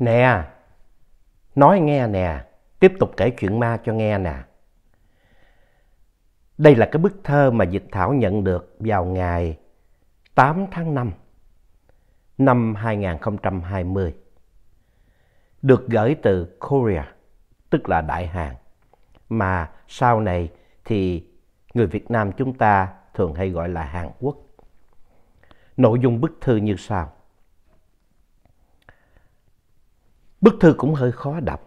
Nè, nói nghe nè, tiếp tục kể chuyện ma cho nghe nè. Đây là cái bức thơ mà Dịch Thảo nhận được vào ngày 8 tháng 5 năm 2020. Được gửi từ Korea, tức là Đại Hàn, mà sau này thì người Việt Nam chúng ta thường hay gọi là Hàn Quốc. Nội dung bức thư như sau. Bức thư cũng hơi khó đọc.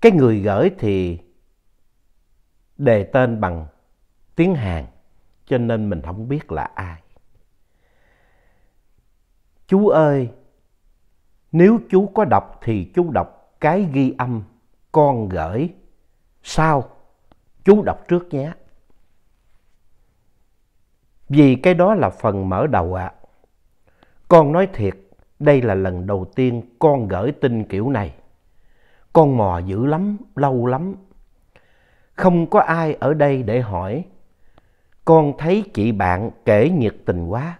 Cái người gửi thì đề tên bằng tiếng Hàn cho nên mình không biết là ai. Chú ơi, nếu chú có đọc thì chú đọc cái ghi âm con gửi sao Chú đọc trước nhé. Vì cái đó là phần mở đầu ạ. À. Con nói thiệt, đây là lần đầu tiên con gửi tin kiểu này. Con mò dữ lắm, lâu lắm. Không có ai ở đây để hỏi. Con thấy chị bạn kể nhiệt tình quá.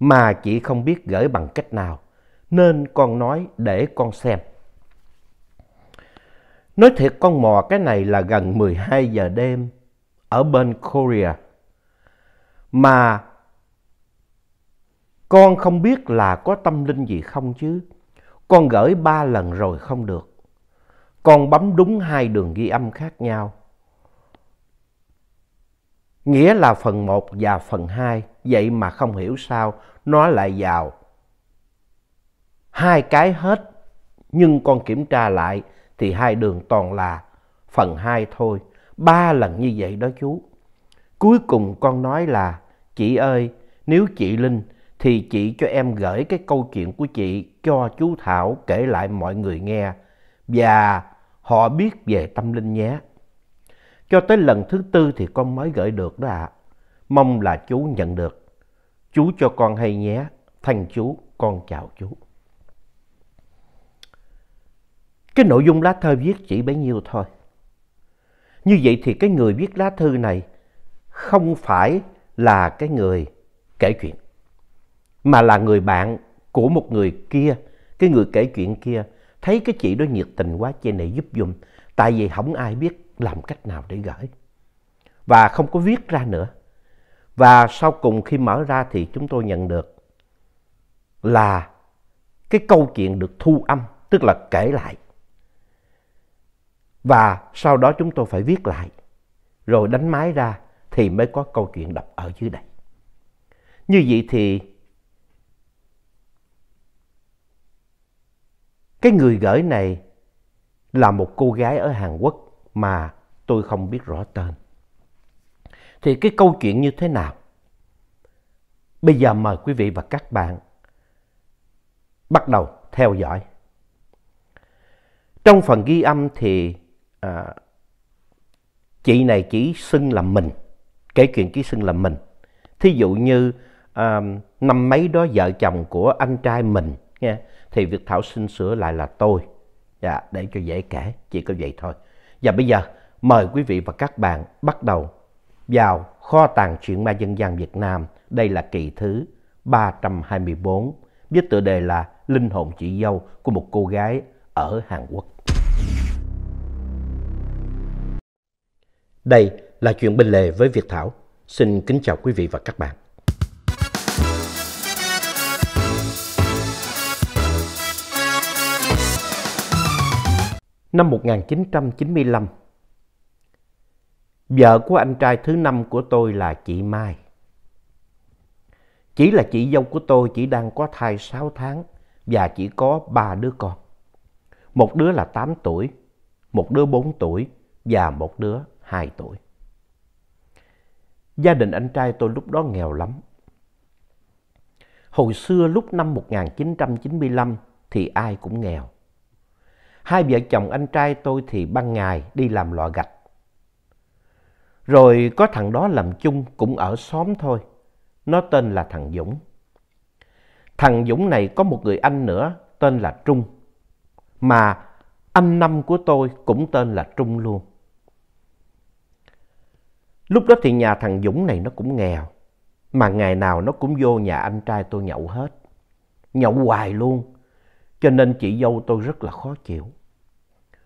Mà chị không biết gửi bằng cách nào, nên con nói để con xem. Nói thiệt con mò cái này là gần 12 giờ đêm ở bên Korea. Mà con không biết là có tâm linh gì không chứ. Con gửi ba lần rồi không được. Con bấm đúng hai đường ghi âm khác nhau. Nghĩa là phần 1 và phần 2. Vậy mà không hiểu sao nó lại vào. Hai cái hết. Nhưng con kiểm tra lại thì hai đường toàn là phần 2 thôi. Ba lần như vậy đó chú. Cuối cùng con nói là chị ơi nếu chị Linh thì chị cho em gửi cái câu chuyện của chị cho chú Thảo kể lại mọi người nghe và họ biết về tâm linh nhé. Cho tới lần thứ tư thì con mới gửi được đó ạ. Mong là chú nhận được. Chú cho con hay nhé. Thanh chú, con chào chú. Cái nội dung lá thơ viết chỉ bấy nhiêu thôi. Như vậy thì cái người viết lá thư này không phải là cái người kể chuyện mà là người bạn của một người kia, cái người kể chuyện kia, thấy cái chị đó nhiệt tình quá, chị này giúp dùm, tại vì không ai biết làm cách nào để gửi. Và không có viết ra nữa. Và sau cùng khi mở ra thì chúng tôi nhận được là cái câu chuyện được thu âm, tức là kể lại. Và sau đó chúng tôi phải viết lại, rồi đánh máy ra thì mới có câu chuyện đọc ở dưới đây. Như vậy thì Cái người gửi này là một cô gái ở Hàn Quốc mà tôi không biết rõ tên. Thì cái câu chuyện như thế nào? Bây giờ mời quý vị và các bạn bắt đầu theo dõi. Trong phần ghi âm thì à, chị này chỉ xưng là mình, kể chuyện chỉ xưng là mình. Thí dụ như à, năm mấy đó vợ chồng của anh trai mình, nha, thì Việt Thảo xin sửa lại là tôi. Dạ, để cho dễ kể, chỉ có vậy thôi. Và bây giờ mời quý vị và các bạn bắt đầu vào kho tàng truyện ma dân gian Việt Nam. Đây là kỳ thứ 324 với tựa đề là Linh hồn chị dâu của một cô gái ở Hàn Quốc. Đây là chuyện bên lề với Việt Thảo. Xin kính chào quý vị và các bạn. năm 1995. Vợ của anh trai thứ năm của tôi là chị Mai. Chỉ là chị dâu của tôi chỉ đang có thai 6 tháng và chỉ có 3 đứa con. Một đứa là 8 tuổi, một đứa 4 tuổi và một đứa 2 tuổi. Gia đình anh trai tôi lúc đó nghèo lắm. Hồi xưa lúc năm 1995 thì ai cũng nghèo. Hai vợ chồng anh trai tôi thì ban ngày đi làm lọ gạch. Rồi có thằng đó làm chung cũng ở xóm thôi. Nó tên là thằng Dũng. Thằng Dũng này có một người anh nữa tên là Trung. Mà anh năm của tôi cũng tên là Trung luôn. Lúc đó thì nhà thằng Dũng này nó cũng nghèo. Mà ngày nào nó cũng vô nhà anh trai tôi nhậu hết. Nhậu hoài luôn. Cho nên chị dâu tôi rất là khó chịu.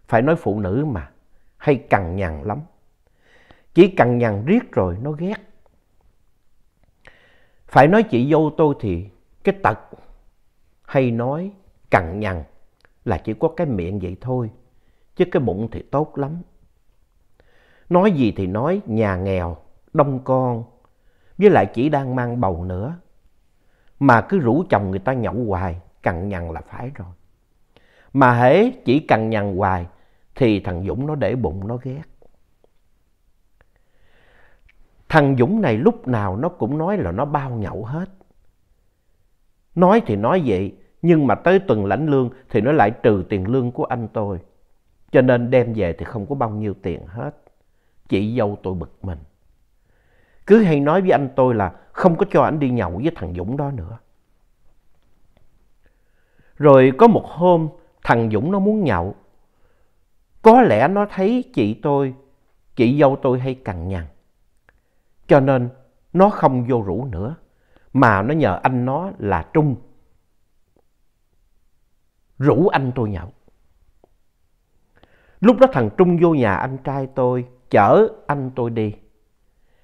Phải nói phụ nữ mà, hay cằn nhằn lắm. Chỉ cằn nhằn riết rồi nó ghét. Phải nói chị dâu tôi thì cái tật hay nói cằn nhằn là chỉ có cái miệng vậy thôi, chứ cái bụng thì tốt lắm. Nói gì thì nói nhà nghèo, đông con, với lại chỉ đang mang bầu nữa. Mà cứ rủ chồng người ta nhậu hoài, cằn nhằn là phải rồi. Mà hễ chỉ cằn nhằn hoài thì thằng Dũng nó để bụng nó ghét. Thằng Dũng này lúc nào nó cũng nói là nó bao nhậu hết. Nói thì nói vậy, nhưng mà tới tuần lãnh lương thì nó lại trừ tiền lương của anh tôi. Cho nên đem về thì không có bao nhiêu tiền hết. Chị dâu tôi bực mình. Cứ hay nói với anh tôi là không có cho anh đi nhậu với thằng Dũng đó nữa. Rồi có một hôm, thằng Dũng nó muốn nhậu. Có lẽ nó thấy chị tôi, chị dâu tôi hay cằn nhằn. Cho nên nó không vô rủ nữa, mà nó nhờ anh nó là Trung. Rủ anh tôi nhậu. Lúc đó thằng Trung vô nhà anh trai tôi, chở anh tôi đi.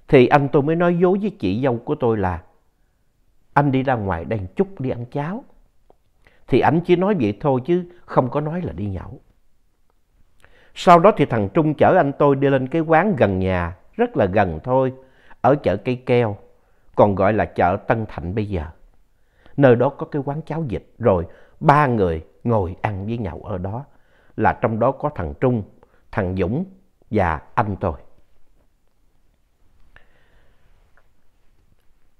Thì anh tôi mới nói dối với chị dâu của tôi là anh đi ra ngoài đèn chút đi ăn cháo. Thì ảnh chỉ nói vậy thôi chứ không có nói là đi nhậu. Sau đó thì thằng Trung chở anh tôi đi lên cái quán gần nhà, rất là gần thôi, ở chợ Cây Keo, còn gọi là chợ Tân Thạnh bây giờ. Nơi đó có cái quán cháo vịt rồi ba người ngồi ăn với nhậu ở đó là trong đó có thằng Trung, thằng Dũng và anh tôi.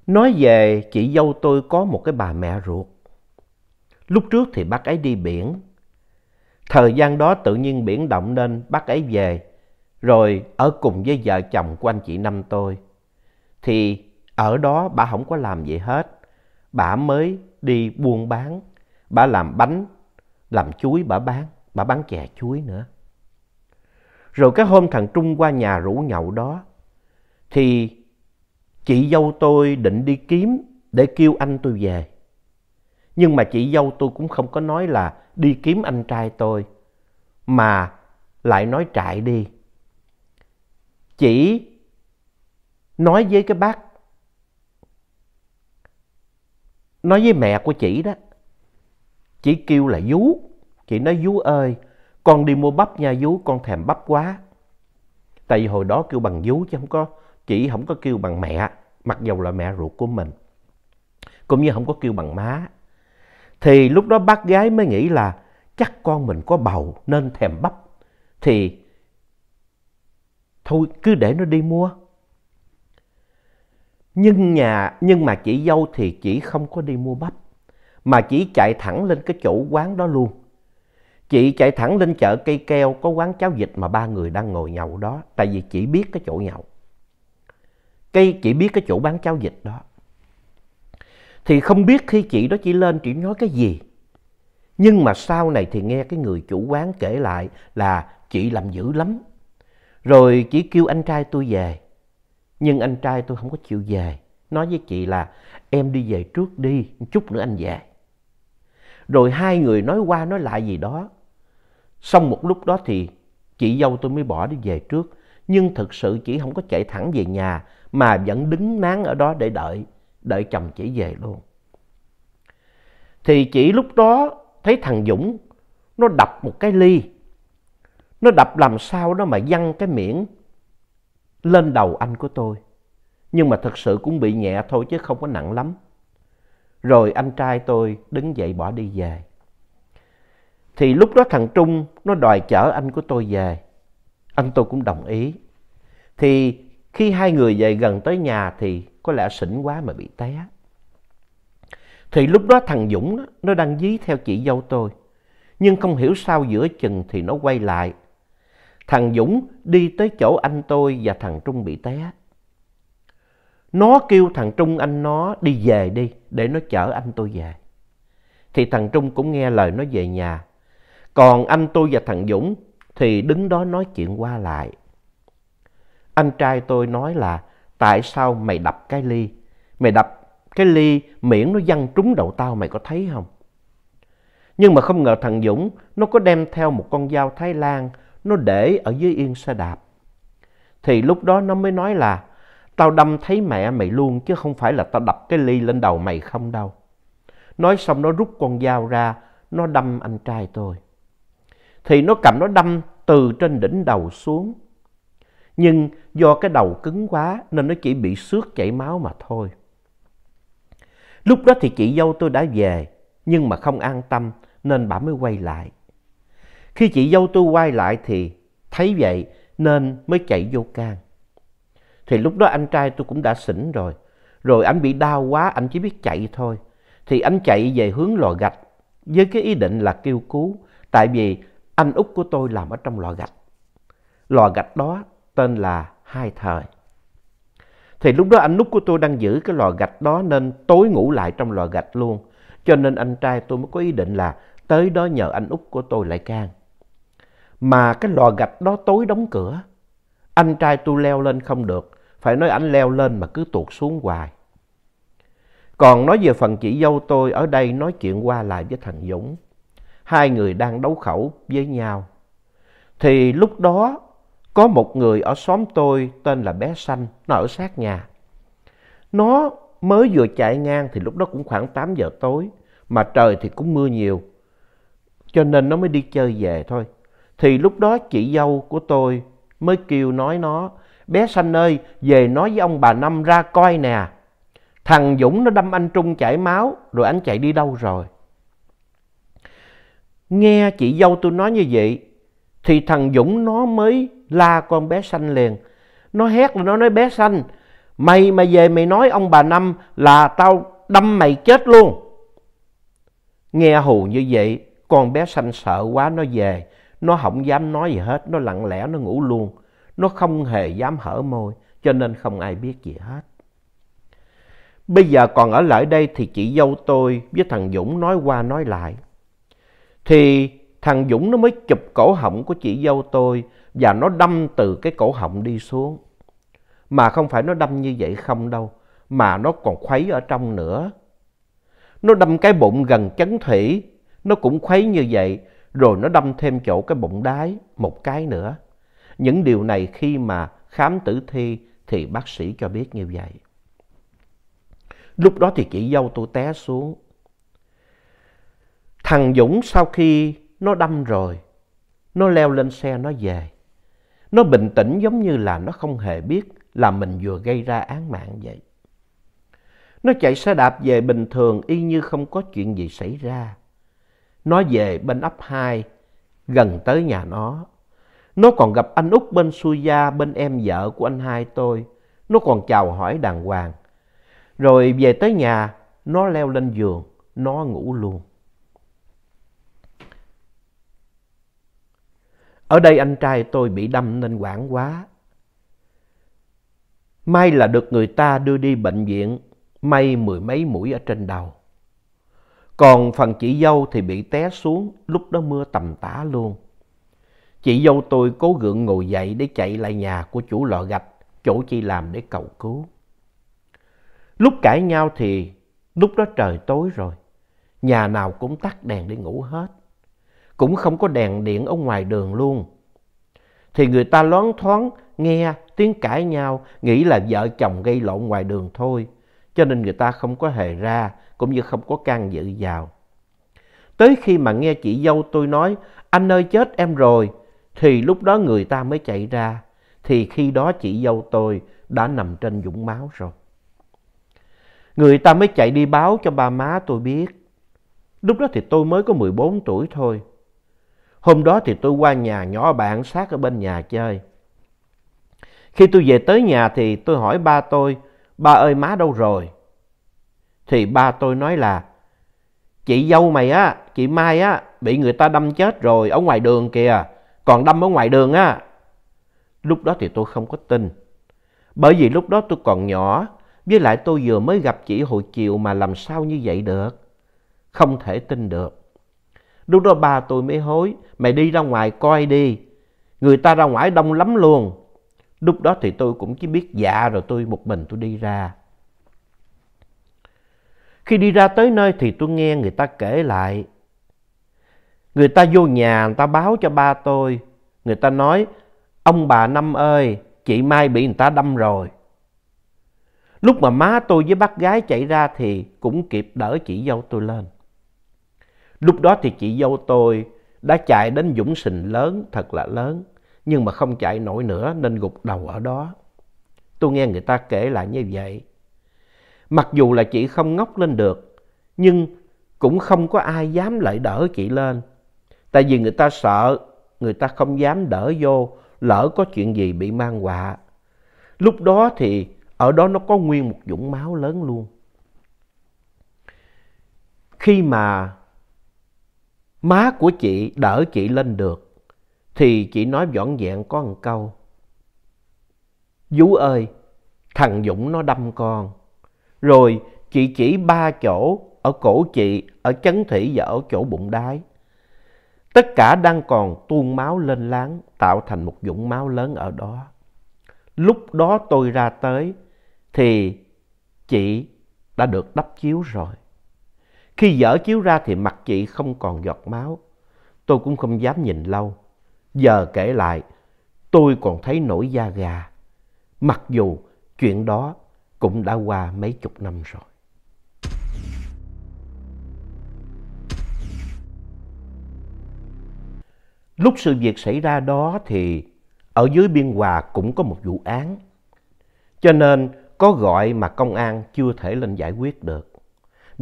Nói về chị dâu tôi có một cái bà mẹ ruột Lúc trước thì bác ấy đi biển. Thời gian đó tự nhiên biển động nên bác ấy về, rồi ở cùng với vợ chồng của anh chị năm tôi. Thì ở đó bà không có làm gì hết. Bà mới đi buôn bán, bà làm bánh, làm chuối bà bán, bà bán chè chuối nữa. Rồi cái hôm thằng Trung qua nhà rủ nhậu đó, thì chị dâu tôi định đi kiếm để kêu anh tôi về. Nhưng mà chị dâu tôi cũng không có nói là đi kiếm anh trai tôi, mà lại nói trại đi. Chỉ nói với cái bác, nói với mẹ của chị đó, chị kêu là vú, chị nói vú ơi, con đi mua bắp nha vú, con thèm bắp quá. Tại vì hồi đó kêu bằng vú chứ không có, chị không có kêu bằng mẹ, mặc dầu là mẹ ruột của mình. Cũng như không có kêu bằng má. Thì lúc đó bác gái mới nghĩ là chắc con mình có bầu nên thèm bắp. Thì thôi cứ để nó đi mua. Nhưng, nhà, nhưng mà chị dâu thì chỉ không có đi mua bắp. Mà chỉ chạy thẳng lên cái chỗ quán đó luôn. Chị chạy thẳng lên chợ cây keo có quán cháo vịt mà ba người đang ngồi nhậu đó. Tại vì chị biết cái chỗ nhậu. Cây, chị biết cái chỗ bán cháo vịt đó. Thì không biết khi chị đó chỉ lên chỉ nói cái gì. Nhưng mà sau này thì nghe cái người chủ quán kể lại là chị làm dữ lắm. Rồi chị kêu anh trai tôi về. Nhưng anh trai tôi không có chịu về. Nói với chị là em đi về trước đi, chút nữa anh về. Rồi hai người nói qua nói lại gì đó. Xong một lúc đó thì chị dâu tôi mới bỏ đi về trước. Nhưng thực sự chị không có chạy thẳng về nhà mà vẫn đứng nán ở đó để đợi đợi chồng chỉ về luôn. Thì chỉ lúc đó thấy thằng Dũng nó đập một cái ly. Nó đập làm sao đó mà văng cái miệng lên đầu anh của tôi. Nhưng mà thật sự cũng bị nhẹ thôi chứ không có nặng lắm. Rồi anh trai tôi đứng dậy bỏ đi về. Thì lúc đó thằng Trung nó đòi chở anh của tôi về. Anh tôi cũng đồng ý. Thì khi hai người về gần tới nhà thì có lẽ sỉnh quá mà bị té. Thì lúc đó thằng Dũng nó đang dí theo chị dâu tôi. Nhưng không hiểu sao giữa chừng thì nó quay lại. Thằng Dũng đi tới chỗ anh tôi và thằng Trung bị té. Nó kêu thằng Trung anh nó đi về đi để nó chở anh tôi về. Thì thằng Trung cũng nghe lời nó về nhà. Còn anh tôi và thằng Dũng thì đứng đó nói chuyện qua lại. Anh trai tôi nói là tại sao mày đập cái ly? Mày đập cái ly miễn nó văng trúng đầu tao mày có thấy không? Nhưng mà không ngờ thằng Dũng nó có đem theo một con dao Thái Lan nó để ở dưới yên xe đạp. Thì lúc đó nó mới nói là tao đâm thấy mẹ mày luôn chứ không phải là tao đập cái ly lên đầu mày không đâu. Nói xong nó rút con dao ra, nó đâm anh trai tôi. Thì nó cầm nó đâm từ trên đỉnh đầu xuống. Nhưng do cái đầu cứng quá nên nó chỉ bị xước chảy máu mà thôi. Lúc đó thì chị dâu tôi đã về nhưng mà không an tâm nên bà mới quay lại. Khi chị dâu tôi quay lại thì thấy vậy nên mới chạy vô can. Thì lúc đó anh trai tôi cũng đã xỉn rồi. Rồi anh bị đau quá anh chỉ biết chạy thôi. Thì anh chạy về hướng lò gạch với cái ý định là kêu cứu. Tại vì anh út của tôi làm ở trong lò gạch. Lò gạch đó tên là Hai Thời. Thì lúc đó anh Nút của tôi đang giữ cái lò gạch đó nên tối ngủ lại trong lò gạch luôn. Cho nên anh trai tôi mới có ý định là tới đó nhờ anh Út của tôi lại can. Mà cái lò gạch đó tối đóng cửa. Anh trai tôi leo lên không được. Phải nói anh leo lên mà cứ tuột xuống hoài. Còn nói về phần chị dâu tôi ở đây nói chuyện qua lại với thằng Dũng. Hai người đang đấu khẩu với nhau. Thì lúc đó có một người ở xóm tôi tên là bé Xanh, nó ở sát nhà. Nó mới vừa chạy ngang thì lúc đó cũng khoảng 8 giờ tối, mà trời thì cũng mưa nhiều. Cho nên nó mới đi chơi về thôi. Thì lúc đó chị dâu của tôi mới kêu nói nó, bé Xanh ơi, về nói với ông bà Năm ra coi nè. Thằng Dũng nó đâm anh Trung chảy máu, rồi anh chạy đi đâu rồi? Nghe chị dâu tôi nói như vậy, thì thằng Dũng nó mới la con bé xanh liền nó hét là nó nói bé xanh mày mà về mày nói ông bà năm là tao đâm mày chết luôn nghe hù như vậy con bé xanh sợ quá nó về nó không dám nói gì hết nó lặng lẽ nó ngủ luôn nó không hề dám hở môi cho nên không ai biết gì hết bây giờ còn ở lại đây thì chị dâu tôi với thằng dũng nói qua nói lại thì thằng dũng nó mới chụp cổ họng của chị dâu tôi và nó đâm từ cái cổ họng đi xuống. Mà không phải nó đâm như vậy không đâu, mà nó còn khuấy ở trong nữa. Nó đâm cái bụng gần chấn thủy, nó cũng khuấy như vậy, rồi nó đâm thêm chỗ cái bụng đái một cái nữa. Những điều này khi mà khám tử thi thì bác sĩ cho biết như vậy. Lúc đó thì chị dâu tôi té xuống. Thằng Dũng sau khi nó đâm rồi, nó leo lên xe nó về. Nó bình tĩnh giống như là nó không hề biết là mình vừa gây ra án mạng vậy. Nó chạy xe đạp về bình thường y như không có chuyện gì xảy ra. Nó về bên ấp 2, gần tới nhà nó. Nó còn gặp anh Út bên xuôi gia, bên em vợ của anh hai tôi. Nó còn chào hỏi đàng hoàng. Rồi về tới nhà, nó leo lên giường, nó ngủ luôn. Ở đây anh trai tôi bị đâm nên quảng quá. May là được người ta đưa đi bệnh viện, may mười mấy mũi ở trên đầu. Còn phần chị dâu thì bị té xuống, lúc đó mưa tầm tã luôn. Chị dâu tôi cố gượng ngồi dậy để chạy lại nhà của chủ lò gạch, chỗ chị làm để cầu cứu. Lúc cãi nhau thì lúc đó trời tối rồi, nhà nào cũng tắt đèn để ngủ hết cũng không có đèn điện ở ngoài đường luôn. Thì người ta loáng thoáng nghe tiếng cãi nhau, nghĩ là vợ chồng gây lộn ngoài đường thôi. Cho nên người ta không có hề ra, cũng như không có can dự vào. Tới khi mà nghe chị dâu tôi nói, anh ơi chết em rồi, thì lúc đó người ta mới chạy ra. Thì khi đó chị dâu tôi đã nằm trên dũng máu rồi. Người ta mới chạy đi báo cho ba má tôi biết. Lúc đó thì tôi mới có 14 tuổi thôi. Hôm đó thì tôi qua nhà nhỏ bạn sát ở bên nhà chơi. Khi tôi về tới nhà thì tôi hỏi ba tôi, ba ơi má đâu rồi? Thì ba tôi nói là, chị dâu mày á, chị Mai á, bị người ta đâm chết rồi ở ngoài đường kìa, còn đâm ở ngoài đường á. Lúc đó thì tôi không có tin, bởi vì lúc đó tôi còn nhỏ, với lại tôi vừa mới gặp chị hồi chiều mà làm sao như vậy được, không thể tin được. Lúc đó ba tôi mới hối, mày đi ra ngoài coi đi. Người ta ra ngoài đông lắm luôn. Lúc đó thì tôi cũng chỉ biết dạ rồi tôi một mình tôi đi ra. Khi đi ra tới nơi thì tôi nghe người ta kể lại. Người ta vô nhà, người ta báo cho ba tôi. Người ta nói, ông bà Năm ơi, chị Mai bị người ta đâm rồi. Lúc mà má tôi với bác gái chạy ra thì cũng kịp đỡ chị dâu tôi lên. Lúc đó thì chị dâu tôi đã chạy đến Dũng Sình lớn, thật là lớn, nhưng mà không chạy nổi nữa nên gục đầu ở đó. Tôi nghe người ta kể lại như vậy. Mặc dù là chị không ngóc lên được, nhưng cũng không có ai dám lại đỡ chị lên. Tại vì người ta sợ, người ta không dám đỡ vô, lỡ có chuyện gì bị mang họa. Lúc đó thì ở đó nó có nguyên một dũng máu lớn luôn. Khi mà Má của chị đỡ chị lên được, thì chị nói dọn dẹn có một câu. Vú ơi, thằng Dũng nó đâm con. Rồi chị chỉ ba chỗ ở cổ chị, ở chấn thủy và ở chỗ bụng đái. Tất cả đang còn tuôn máu lên láng tạo thành một dũng máu lớn ở đó. Lúc đó tôi ra tới thì chị đã được đắp chiếu rồi. Khi dở chiếu ra thì mặt chị không còn giọt máu. Tôi cũng không dám nhìn lâu. Giờ kể lại, tôi còn thấy nổi da gà. Mặc dù chuyện đó cũng đã qua mấy chục năm rồi. Lúc sự việc xảy ra đó thì ở dưới biên hòa cũng có một vụ án. Cho nên có gọi mà công an chưa thể lên giải quyết được.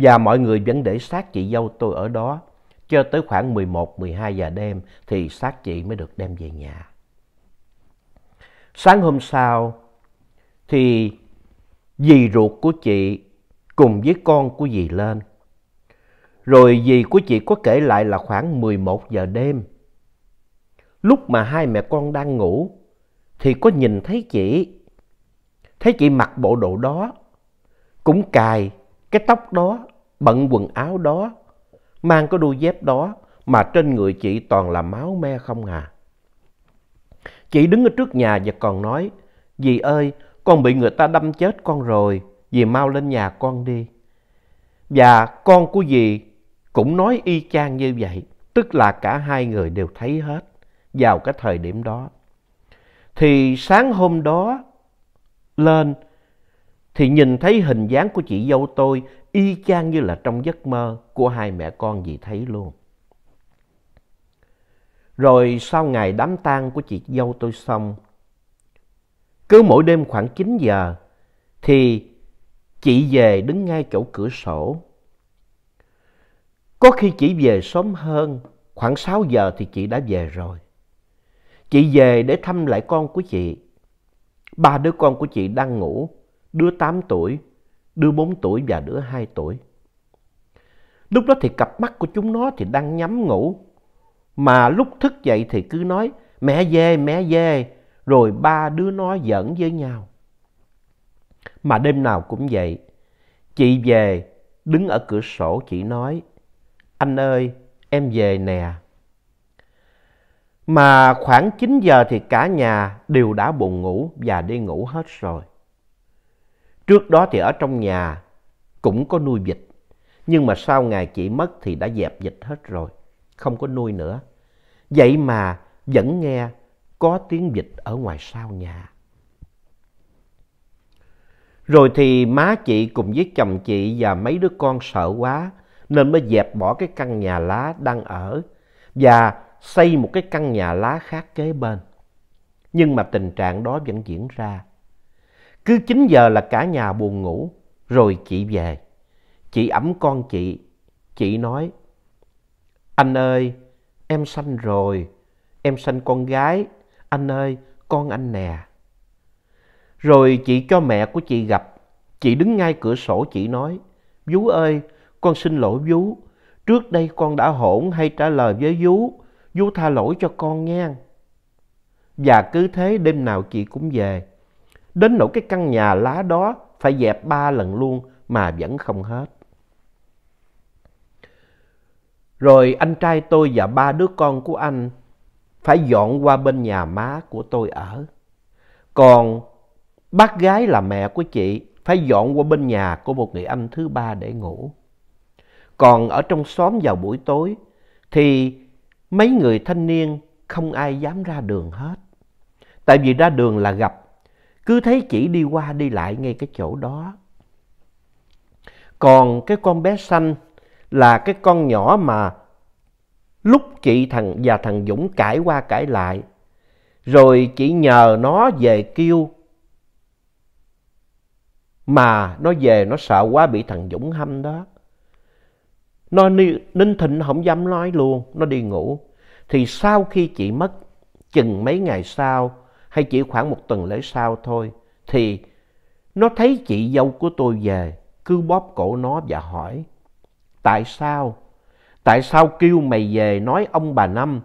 Và mọi người vẫn để xác chị dâu tôi ở đó. Cho tới khoảng 11-12 giờ đêm thì xác chị mới được đem về nhà. Sáng hôm sau thì dì ruột của chị cùng với con của dì lên. Rồi dì của chị có kể lại là khoảng 11 giờ đêm. Lúc mà hai mẹ con đang ngủ thì có nhìn thấy chị. Thấy chị mặc bộ đồ đó, cũng cài cái tóc đó bận quần áo đó, mang cái đôi dép đó mà trên người chị toàn là máu me không à. Chị đứng ở trước nhà và còn nói, dì ơi, con bị người ta đâm chết con rồi, dì mau lên nhà con đi. Và con của dì cũng nói y chang như vậy, tức là cả hai người đều thấy hết vào cái thời điểm đó. Thì sáng hôm đó lên thì nhìn thấy hình dáng của chị dâu tôi y chang như là trong giấc mơ của hai mẹ con dì thấy luôn. Rồi sau ngày đám tang của chị dâu tôi xong, cứ mỗi đêm khoảng 9 giờ thì chị về đứng ngay chỗ cửa sổ. Có khi chị về sớm hơn, khoảng 6 giờ thì chị đã về rồi. Chị về để thăm lại con của chị. Ba đứa con của chị đang ngủ đứa 8 tuổi, đứa 4 tuổi và đứa 2 tuổi. Lúc đó thì cặp mắt của chúng nó thì đang nhắm ngủ. Mà lúc thức dậy thì cứ nói mẹ dê mẹ dê, Rồi ba đứa nó giỡn với nhau. Mà đêm nào cũng vậy. Chị về, đứng ở cửa sổ chị nói anh ơi, em về nè. Mà khoảng 9 giờ thì cả nhà đều đã buồn ngủ và đi ngủ hết rồi. Trước đó thì ở trong nhà cũng có nuôi vịt, nhưng mà sau ngày chị mất thì đã dẹp vịt hết rồi, không có nuôi nữa. Vậy mà vẫn nghe có tiếng vịt ở ngoài sau nhà. Rồi thì má chị cùng với chồng chị và mấy đứa con sợ quá nên mới dẹp bỏ cái căn nhà lá đang ở và xây một cái căn nhà lá khác kế bên. Nhưng mà tình trạng đó vẫn diễn ra. Cứ 9 giờ là cả nhà buồn ngủ, rồi chị về. Chị ẩm con chị, chị nói, Anh ơi, em sanh rồi, em sanh con gái, anh ơi, con anh nè. Rồi chị cho mẹ của chị gặp, chị đứng ngay cửa sổ chị nói, Vú ơi, con xin lỗi Vú, trước đây con đã hỗn hay trả lời với Vú, Vú tha lỗi cho con nghe. Và cứ thế đêm nào chị cũng về, Đến nỗi cái căn nhà lá đó phải dẹp ba lần luôn mà vẫn không hết. Rồi anh trai tôi và ba đứa con của anh phải dọn qua bên nhà má của tôi ở. Còn bác gái là mẹ của chị phải dọn qua bên nhà của một người anh thứ ba để ngủ. Còn ở trong xóm vào buổi tối thì mấy người thanh niên không ai dám ra đường hết. Tại vì ra đường là gặp cứ thấy chỉ đi qua đi lại ngay cái chỗ đó. Còn cái con bé xanh là cái con nhỏ mà lúc chị thằng và thằng Dũng cãi qua cãi lại. Rồi chị nhờ nó về kêu. Mà nó về nó sợ quá bị thằng Dũng hâm đó. Nó ninh thịnh không dám nói luôn, nó đi ngủ. Thì sau khi chị mất, chừng mấy ngày sau hay chỉ khoảng một tuần lễ sau thôi, thì nó thấy chị dâu của tôi về, cứ bóp cổ nó và hỏi, tại sao? Tại sao kêu mày về nói ông bà Năm?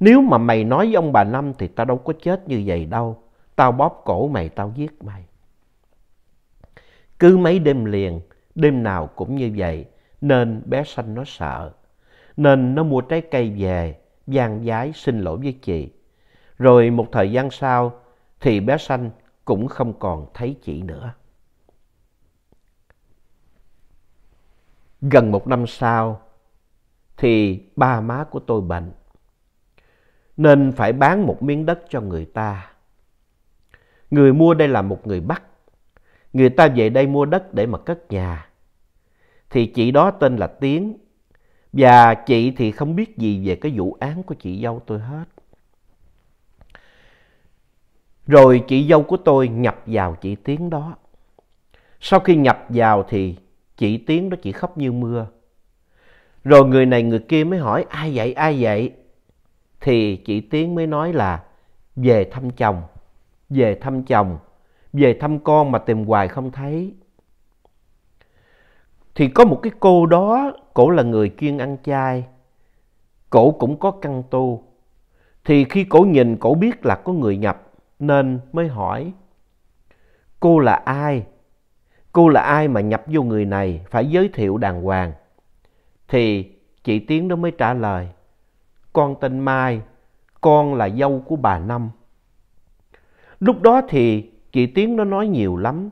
Nếu mà mày nói với ông bà Năm thì tao đâu có chết như vậy đâu. Tao bóp cổ mày, tao giết mày. Cứ mấy đêm liền, đêm nào cũng như vậy, nên bé xanh nó sợ. Nên nó mua trái cây về, gian giái xin lỗi với chị. Rồi một thời gian sau thì bé xanh cũng không còn thấy chị nữa. Gần một năm sau thì ba má của tôi bệnh nên phải bán một miếng đất cho người ta. Người mua đây là một người Bắc. Người ta về đây mua đất để mà cất nhà. Thì chị đó tên là Tiến và chị thì không biết gì về cái vụ án của chị dâu tôi hết. Rồi chị dâu của tôi nhập vào chị Tiến đó. Sau khi nhập vào thì chị Tiến đó chỉ khóc như mưa. Rồi người này người kia mới hỏi ai vậy ai vậy. Thì chị Tiến mới nói là về thăm chồng, về thăm chồng, về thăm con mà tìm hoài không thấy. Thì có một cái cô đó, cổ là người chuyên ăn chay, cổ cũng có căn tu. Thì khi cổ nhìn cổ biết là có người nhập nên mới hỏi cô là ai? Cô là ai mà nhập vô người này phải giới thiệu đàng hoàng? Thì chị Tiến đó mới trả lời con tên Mai, con là dâu của bà Năm. Lúc đó thì chị Tiến nó nói nhiều lắm.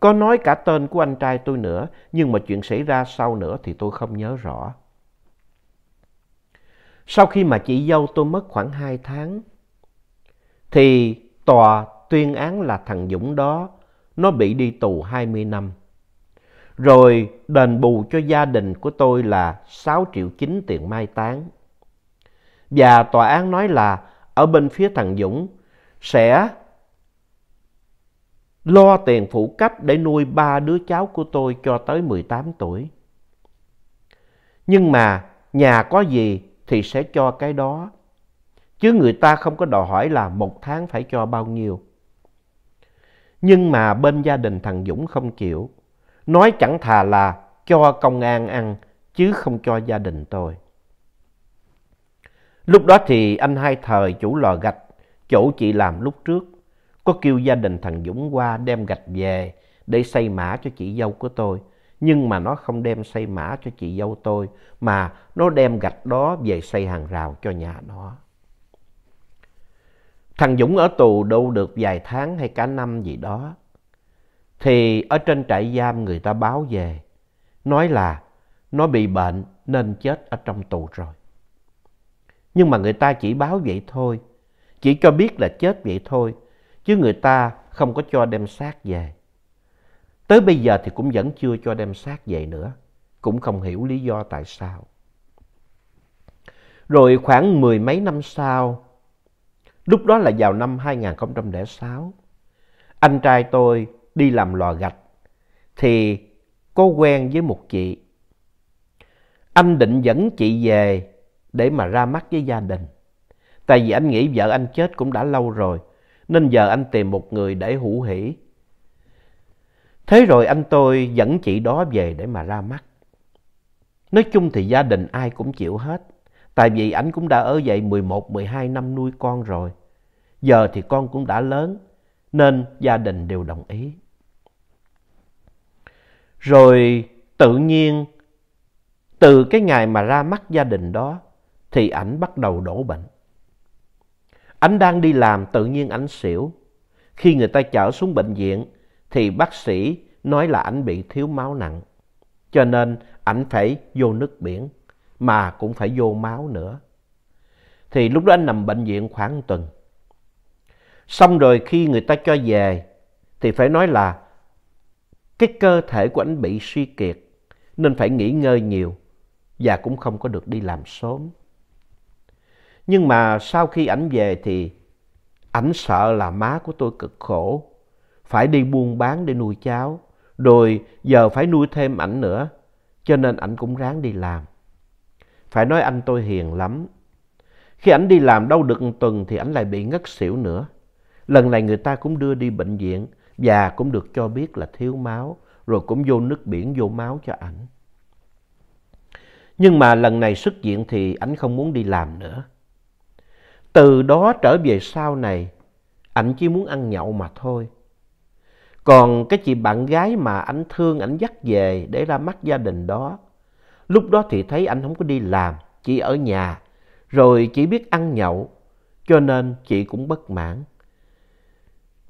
Có nói cả tên của anh trai tôi nữa, nhưng mà chuyện xảy ra sau nữa thì tôi không nhớ rõ. Sau khi mà chị dâu tôi mất khoảng hai tháng, thì tòa tuyên án là thằng Dũng đó, nó bị đi tù 20 năm. Rồi đền bù cho gia đình của tôi là 6 triệu chín tiền mai táng. Và tòa án nói là ở bên phía thằng Dũng sẽ lo tiền phụ cấp để nuôi ba đứa cháu của tôi cho tới 18 tuổi. Nhưng mà nhà có gì thì sẽ cho cái đó chứ người ta không có đòi hỏi là một tháng phải cho bao nhiêu. Nhưng mà bên gia đình thằng Dũng không chịu, nói chẳng thà là cho công an ăn chứ không cho gia đình tôi. Lúc đó thì anh hai thời chủ lò gạch, chỗ chị làm lúc trước, có kêu gia đình thằng Dũng qua đem gạch về để xây mã cho chị dâu của tôi. Nhưng mà nó không đem xây mã cho chị dâu tôi, mà nó đem gạch đó về xây hàng rào cho nhà nó. Thằng Dũng ở tù đâu được vài tháng hay cả năm gì đó. Thì ở trên trại giam người ta báo về. Nói là nó bị bệnh nên chết ở trong tù rồi. Nhưng mà người ta chỉ báo vậy thôi. Chỉ cho biết là chết vậy thôi. Chứ người ta không có cho đem xác về. Tới bây giờ thì cũng vẫn chưa cho đem xác về nữa. Cũng không hiểu lý do tại sao. Rồi khoảng mười mấy năm sau Lúc đó là vào năm 2006. Anh trai tôi đi làm lò gạch thì có quen với một chị. Anh định dẫn chị về để mà ra mắt với gia đình. Tại vì anh nghĩ vợ anh chết cũng đã lâu rồi, nên giờ anh tìm một người để hữu hỷ. Thế rồi anh tôi dẫn chị đó về để mà ra mắt. Nói chung thì gia đình ai cũng chịu hết. Tại vì ảnh cũng đã ở dậy 11, 12 năm nuôi con rồi. Giờ thì con cũng đã lớn, nên gia đình đều đồng ý. Rồi tự nhiên, từ cái ngày mà ra mắt gia đình đó, thì ảnh bắt đầu đổ bệnh. Ảnh đang đi làm tự nhiên ảnh xỉu. Khi người ta chở xuống bệnh viện thì bác sĩ nói là ảnh bị thiếu máu nặng. Cho nên ảnh phải vô nước biển mà cũng phải vô máu nữa. Thì lúc đó anh nằm bệnh viện khoảng tuần. Xong rồi khi người ta cho về thì phải nói là cái cơ thể của anh bị suy kiệt nên phải nghỉ ngơi nhiều và cũng không có được đi làm sớm. Nhưng mà sau khi ảnh về thì ảnh sợ là má của tôi cực khổ, phải đi buôn bán để nuôi cháu, rồi giờ phải nuôi thêm ảnh nữa, cho nên ảnh cũng ráng đi làm. Phải nói anh tôi hiền lắm. Khi ảnh đi làm đâu được một tuần thì ảnh lại bị ngất xỉu nữa. Lần này người ta cũng đưa đi bệnh viện và cũng được cho biết là thiếu máu rồi cũng vô nước biển vô máu cho ảnh. Nhưng mà lần này xuất viện thì ảnh không muốn đi làm nữa. Từ đó trở về sau này, ảnh chỉ muốn ăn nhậu mà thôi. Còn cái chị bạn gái mà ảnh thương ảnh dắt về để ra mắt gia đình đó Lúc đó thì thấy anh không có đi làm, chỉ ở nhà, rồi chỉ biết ăn nhậu, cho nên chị cũng bất mãn.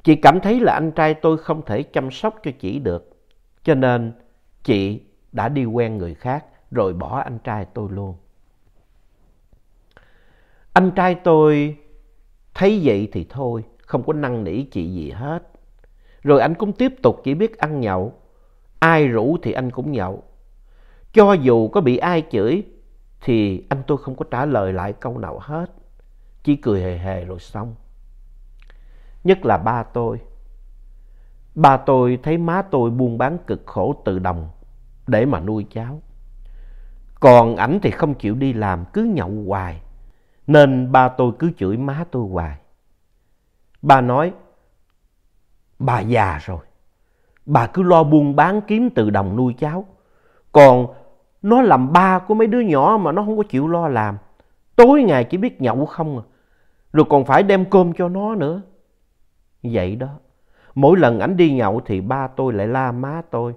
Chị cảm thấy là anh trai tôi không thể chăm sóc cho chị được, cho nên chị đã đi quen người khác rồi bỏ anh trai tôi luôn. Anh trai tôi thấy vậy thì thôi, không có năn nỉ chị gì hết. Rồi anh cũng tiếp tục chỉ biết ăn nhậu, ai rủ thì anh cũng nhậu. Cho dù có bị ai chửi thì anh tôi không có trả lời lại câu nào hết. Chỉ cười hề hề rồi xong. Nhất là ba tôi. Ba tôi thấy má tôi buôn bán cực khổ từ đồng để mà nuôi cháu. Còn ảnh thì không chịu đi làm cứ nhậu hoài. Nên ba tôi cứ chửi má tôi hoài. Ba nói, bà già rồi. Bà cứ lo buôn bán kiếm từ đồng nuôi cháu. Còn nó làm ba của mấy đứa nhỏ mà nó không có chịu lo làm tối ngày chỉ biết nhậu không à rồi còn phải đem cơm cho nó nữa vậy đó mỗi lần ảnh đi nhậu thì ba tôi lại la má tôi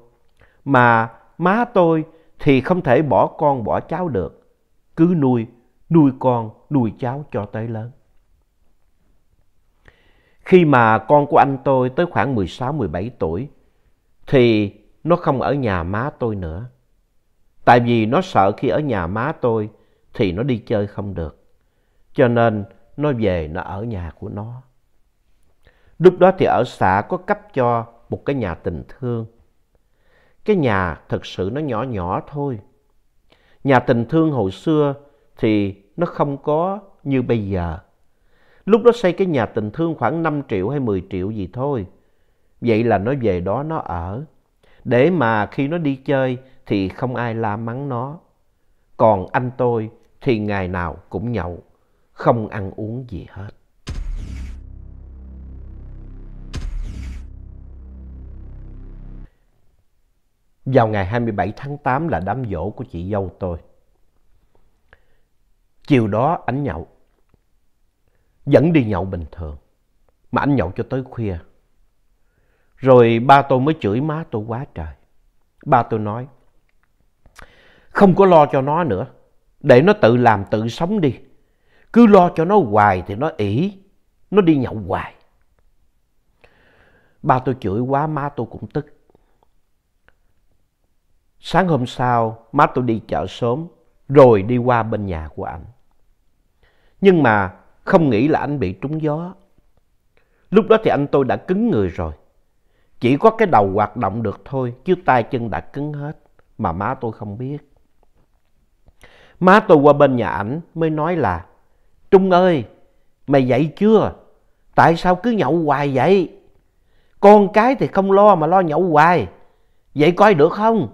mà má tôi thì không thể bỏ con bỏ cháu được cứ nuôi nuôi con nuôi cháu cho tới lớn khi mà con của anh tôi tới khoảng 16-17 tuổi thì nó không ở nhà má tôi nữa Tại vì nó sợ khi ở nhà má tôi thì nó đi chơi không được. Cho nên nó về nó ở nhà của nó. Lúc đó thì ở xã có cấp cho một cái nhà tình thương. Cái nhà thật sự nó nhỏ nhỏ thôi. Nhà tình thương hồi xưa thì nó không có như bây giờ. Lúc đó xây cái nhà tình thương khoảng 5 triệu hay 10 triệu gì thôi. Vậy là nó về đó nó ở. Để mà khi nó đi chơi thì không ai la mắng nó. Còn anh tôi thì ngày nào cũng nhậu, không ăn uống gì hết. Vào ngày 27 tháng 8 là đám dỗ của chị dâu tôi. Chiều đó anh nhậu. Vẫn đi nhậu bình thường. Mà anh nhậu cho tới khuya. Rồi ba tôi mới chửi má tôi quá trời. Ba tôi nói, không có lo cho nó nữa. Để nó tự làm tự sống đi. Cứ lo cho nó hoài thì nó ỉ, nó đi nhậu hoài. Ba tôi chửi quá, má tôi cũng tức. Sáng hôm sau, má tôi đi chợ sớm, rồi đi qua bên nhà của anh Nhưng mà không nghĩ là anh bị trúng gió. Lúc đó thì anh tôi đã cứng người rồi. Chỉ có cái đầu hoạt động được thôi, chứ tay chân đã cứng hết, mà má tôi không biết. Má tôi qua bên nhà ảnh mới nói là Trung ơi, mày dậy chưa? Tại sao cứ nhậu hoài vậy? Con cái thì không lo mà lo nhậu hoài. Vậy coi được không?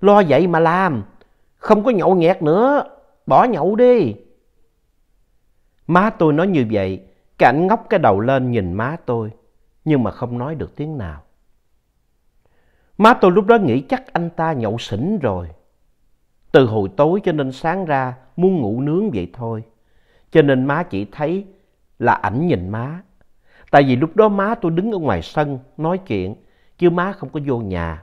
Lo vậy mà làm. Không có nhậu nhẹt nữa. Bỏ nhậu đi. Má tôi nói như vậy. Cái ảnh ngóc cái đầu lên nhìn má tôi. Nhưng mà không nói được tiếng nào. Má tôi lúc đó nghĩ chắc anh ta nhậu xỉn rồi. Từ hồi tối cho nên sáng ra muốn ngủ nướng vậy thôi. Cho nên má chỉ thấy là ảnh nhìn má. Tại vì lúc đó má tôi đứng ở ngoài sân nói chuyện, chứ má không có vô nhà.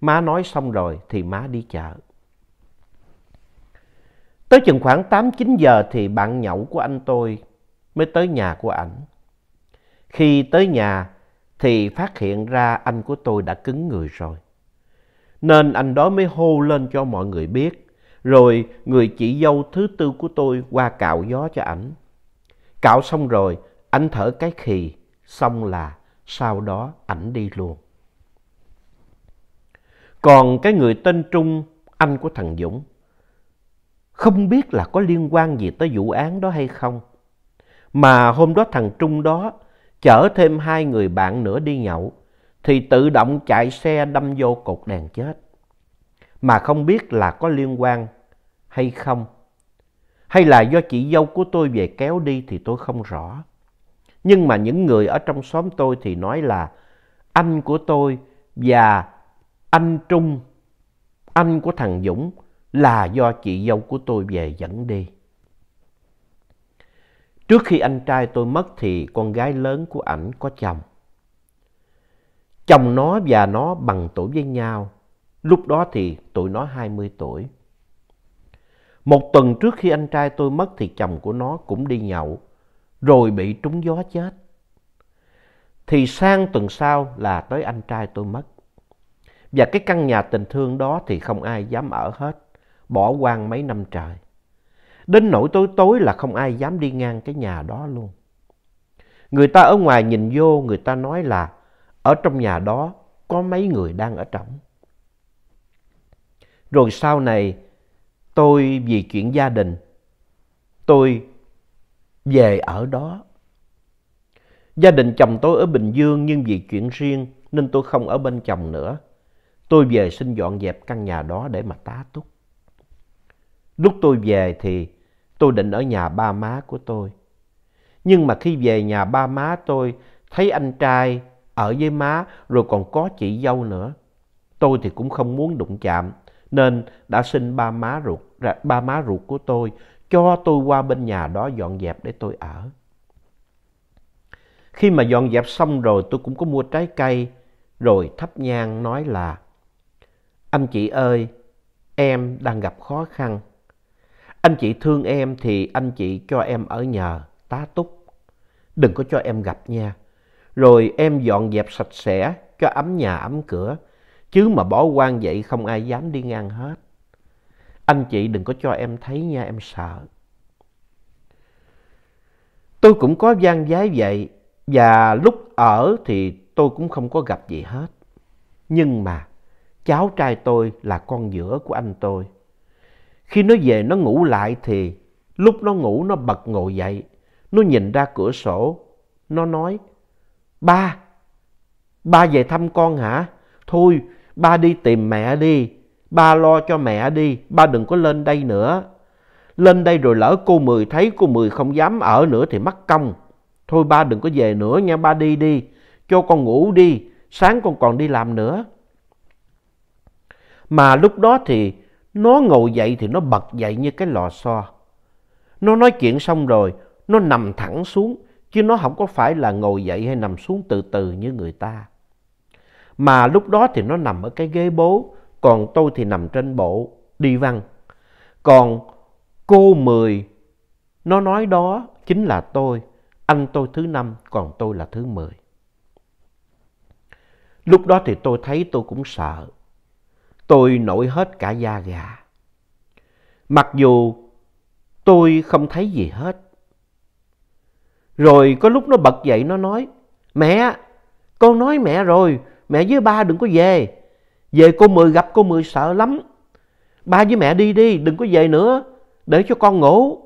Má nói xong rồi thì má đi chợ. Tới chừng khoảng 8-9 giờ thì bạn nhậu của anh tôi mới tới nhà của ảnh. Khi tới nhà thì phát hiện ra anh của tôi đã cứng người rồi. Nên anh đó mới hô lên cho mọi người biết. Rồi người chị dâu thứ tư của tôi qua cạo gió cho ảnh. Cạo xong rồi, anh thở cái khì. Xong là sau đó ảnh đi luôn. Còn cái người tên Trung, anh của thằng Dũng, không biết là có liên quan gì tới vụ án đó hay không. Mà hôm đó thằng Trung đó chở thêm hai người bạn nữa đi nhậu thì tự động chạy xe đâm vô cột đèn chết. Mà không biết là có liên quan hay không. Hay là do chị dâu của tôi về kéo đi thì tôi không rõ. Nhưng mà những người ở trong xóm tôi thì nói là anh của tôi và anh Trung, anh của thằng Dũng là do chị dâu của tôi về dẫn đi. Trước khi anh trai tôi mất thì con gái lớn của ảnh có chồng. Chồng nó và nó bằng tuổi với nhau. Lúc đó thì tụi nó 20 tuổi. Một tuần trước khi anh trai tôi mất thì chồng của nó cũng đi nhậu, rồi bị trúng gió chết. Thì sang tuần sau là tới anh trai tôi mất. Và cái căn nhà tình thương đó thì không ai dám ở hết, bỏ hoang mấy năm trời. Đến nỗi tối tối là không ai dám đi ngang cái nhà đó luôn. Người ta ở ngoài nhìn vô, người ta nói là ở trong nhà đó có mấy người đang ở trỏng. Rồi sau này tôi vì chuyện gia đình, tôi về ở đó. Gia đình chồng tôi ở Bình Dương nhưng vì chuyện riêng nên tôi không ở bên chồng nữa. Tôi về xin dọn dẹp căn nhà đó để mà tá túc. Lúc tôi về thì tôi định ở nhà ba má của tôi. Nhưng mà khi về nhà ba má tôi thấy anh trai ở với má rồi còn có chị dâu nữa. Tôi thì cũng không muốn đụng chạm, nên đã xin ba má ruột, ba má ruột của tôi cho tôi qua bên nhà đó dọn dẹp để tôi ở. Khi mà dọn dẹp xong rồi tôi cũng có mua trái cây, rồi thắp nhang nói là Anh chị ơi, em đang gặp khó khăn. Anh chị thương em thì anh chị cho em ở nhờ, tá túc. Đừng có cho em gặp nha rồi em dọn dẹp sạch sẽ cho ấm nhà ấm cửa, chứ mà bỏ quan vậy không ai dám đi ngang hết. Anh chị đừng có cho em thấy nha, em sợ. Tôi cũng có gian giái vậy, và lúc ở thì tôi cũng không có gặp gì hết. Nhưng mà cháu trai tôi là con giữa của anh tôi. Khi nó về nó ngủ lại thì lúc nó ngủ nó bật ngồi dậy, nó nhìn ra cửa sổ, nó nói Ba, ba về thăm con hả? Thôi, ba đi tìm mẹ đi. Ba lo cho mẹ đi, ba đừng có lên đây nữa. Lên đây rồi lỡ cô Mười thấy cô Mười không dám ở nữa thì mất công. Thôi ba đừng có về nữa nha, ba đi đi. Cho con ngủ đi, sáng con còn đi làm nữa. Mà lúc đó thì nó ngồi dậy thì nó bật dậy như cái lò xo. Nó nói chuyện xong rồi, nó nằm thẳng xuống, Chứ nó không có phải là ngồi dậy hay nằm xuống từ từ như người ta. Mà lúc đó thì nó nằm ở cái ghế bố, còn tôi thì nằm trên bộ, đi văn. Còn cô Mười, nó nói đó chính là tôi, anh tôi thứ năm, còn tôi là thứ mười. Lúc đó thì tôi thấy tôi cũng sợ. Tôi nổi hết cả da gà. Mặc dù tôi không thấy gì hết, rồi có lúc nó bật dậy nó nói, mẹ, con nói mẹ rồi, mẹ với ba đừng có về. Về cô Mười gặp cô Mười sợ lắm. Ba với mẹ đi đi, đừng có về nữa, để cho con ngủ.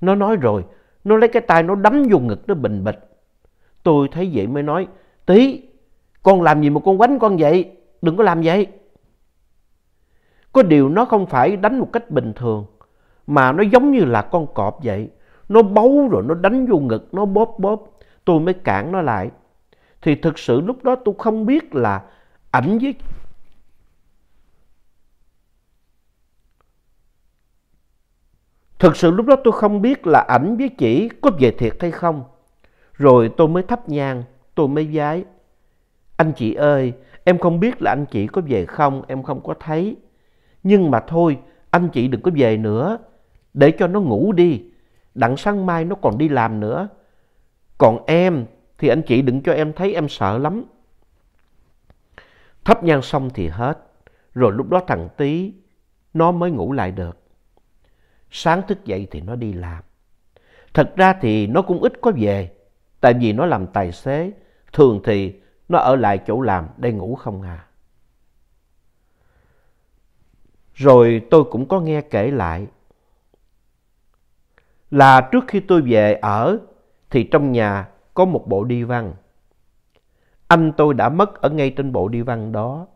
Nó nói rồi, nó lấy cái tay nó đấm vô ngực nó bình bịch. Tôi thấy vậy mới nói, tí, con làm gì mà con quánh con vậy, đừng có làm vậy. Có điều nó không phải đánh một cách bình thường, mà nó giống như là con cọp vậy. Nó bấu rồi, nó đánh vô ngực, nó bóp bóp. Tôi mới cản nó lại. Thì thực sự lúc đó tôi không biết là ảnh với... Thực sự lúc đó tôi không biết là ảnh với chỉ có về thiệt hay không. Rồi tôi mới thắp nhang, tôi mới giái. Anh chị ơi, em không biết là anh chị có về không, em không có thấy. Nhưng mà thôi, anh chị đừng có về nữa, để cho nó ngủ đi đặng sáng mai nó còn đi làm nữa. Còn em thì anh chị đừng cho em thấy em sợ lắm. Thấp nhang xong thì hết, rồi lúc đó thằng tí nó mới ngủ lại được. Sáng thức dậy thì nó đi làm. Thật ra thì nó cũng ít có về, tại vì nó làm tài xế, thường thì nó ở lại chỗ làm để ngủ không à. Rồi tôi cũng có nghe kể lại là trước khi tôi về ở thì trong nhà có một bộ đi văn. Anh tôi đã mất ở ngay trên bộ đi văn đó.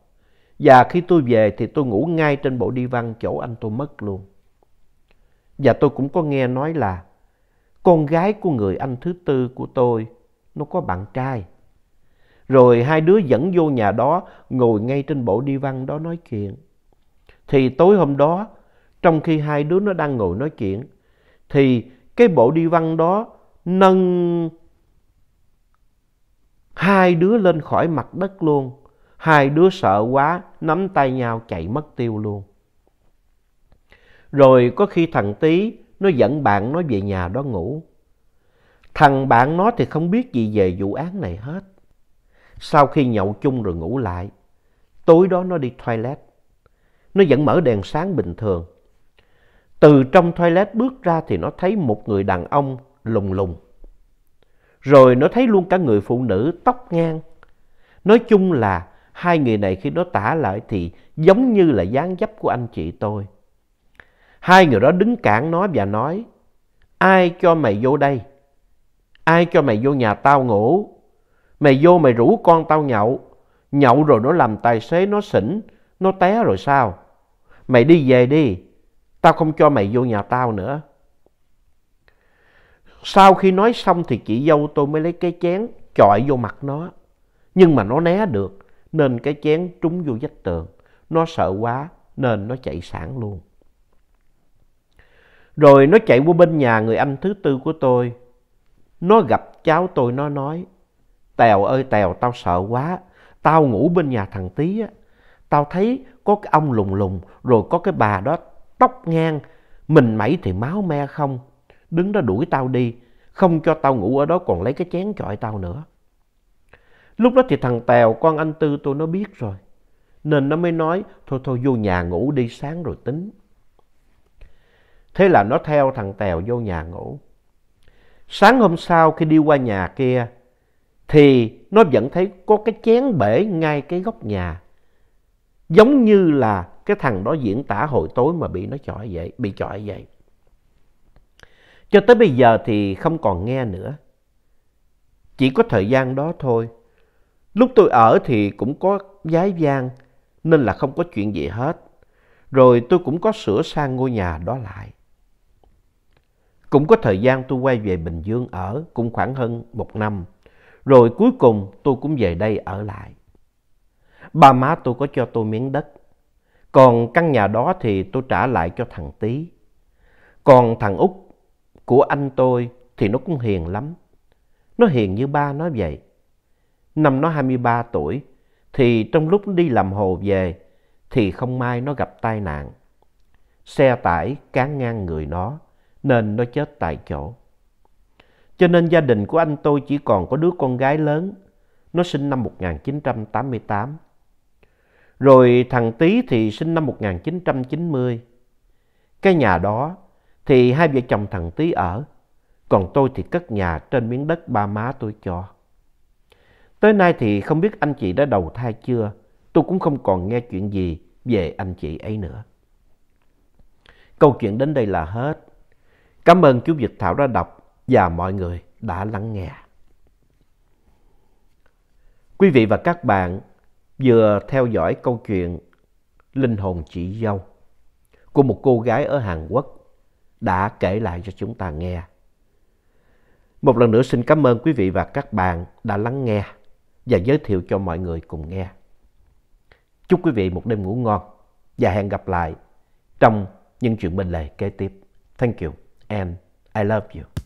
Và khi tôi về thì tôi ngủ ngay trên bộ đi văn chỗ anh tôi mất luôn. Và tôi cũng có nghe nói là con gái của người anh thứ tư của tôi nó có bạn trai. Rồi hai đứa dẫn vô nhà đó ngồi ngay trên bộ đi văn đó nói chuyện. Thì tối hôm đó trong khi hai đứa nó đang ngồi nói chuyện thì cái bộ đi văn đó nâng hai đứa lên khỏi mặt đất luôn. Hai đứa sợ quá, nắm tay nhau chạy mất tiêu luôn. Rồi có khi thằng tí nó dẫn bạn nó về nhà đó ngủ. Thằng bạn nó thì không biết gì về vụ án này hết. Sau khi nhậu chung rồi ngủ lại, tối đó nó đi toilet. Nó vẫn mở đèn sáng bình thường. Từ trong toilet bước ra thì nó thấy một người đàn ông lùng lùng. Rồi nó thấy luôn cả người phụ nữ tóc ngang. Nói chung là hai người này khi nó tả lại thì giống như là dáng dấp của anh chị tôi. Hai người đó đứng cản nó và nói, ai cho mày vô đây? Ai cho mày vô nhà tao ngủ? Mày vô mày rủ con tao nhậu. Nhậu rồi nó làm tài xế nó xỉn, nó té rồi sao? Mày đi về đi, Tao không cho mày vô nhà tao nữa. Sau khi nói xong thì chị dâu tôi mới lấy cái chén chọi vô mặt nó. Nhưng mà nó né được nên cái chén trúng vô vách tường. Nó sợ quá nên nó chạy sẵn luôn. Rồi nó chạy qua bên nhà người anh thứ tư của tôi. Nó gặp cháu tôi nó nói. Tèo ơi Tèo tao sợ quá. Tao ngủ bên nhà thằng Tí á. Tao thấy có cái ông lùng lùng rồi có cái bà đó tóc ngang, mình mẩy thì máu me không. Đứng đó đuổi tao đi, không cho tao ngủ ở đó còn lấy cái chén chọi tao nữa. Lúc đó thì thằng Tèo, con anh Tư tôi nó biết rồi. Nên nó mới nói, thôi thôi vô nhà ngủ đi sáng rồi tính. Thế là nó theo thằng Tèo vô nhà ngủ. Sáng hôm sau khi đi qua nhà kia, thì nó vẫn thấy có cái chén bể ngay cái góc nhà. Giống như là cái thằng đó diễn tả hồi tối mà bị nó chọi vậy, bị chọi vậy. Cho tới bây giờ thì không còn nghe nữa. Chỉ có thời gian đó thôi. Lúc tôi ở thì cũng có giái giang nên là không có chuyện gì hết. Rồi tôi cũng có sửa sang ngôi nhà đó lại. Cũng có thời gian tôi quay về Bình Dương ở, cũng khoảng hơn một năm. Rồi cuối cùng tôi cũng về đây ở lại. Ba má tôi có cho tôi miếng đất còn căn nhà đó thì tôi trả lại cho thằng Tý. Còn thằng Út của anh tôi thì nó cũng hiền lắm. Nó hiền như ba nó vậy. Năm nó 23 tuổi thì trong lúc đi làm hồ về thì không may nó gặp tai nạn. Xe tải cán ngang người nó nên nó chết tại chỗ. Cho nên gia đình của anh tôi chỉ còn có đứa con gái lớn. Nó sinh năm 1988 rồi thằng Tý thì sinh năm 1990. Cái nhà đó thì hai vợ chồng thằng Tý ở, còn tôi thì cất nhà trên miếng đất ba má tôi cho. Tới nay thì không biết anh chị đã đầu thai chưa, tôi cũng không còn nghe chuyện gì về anh chị ấy nữa. Câu chuyện đến đây là hết. Cảm ơn chú Việt Thảo đã đọc và mọi người đã lắng nghe. Quý vị và các bạn vừa theo dõi câu chuyện Linh hồn chị dâu của một cô gái ở Hàn Quốc đã kể lại cho chúng ta nghe. Một lần nữa xin cảm ơn quý vị và các bạn đã lắng nghe và giới thiệu cho mọi người cùng nghe. Chúc quý vị một đêm ngủ ngon và hẹn gặp lại trong những chuyện bên lề kế tiếp. Thank you and I love you.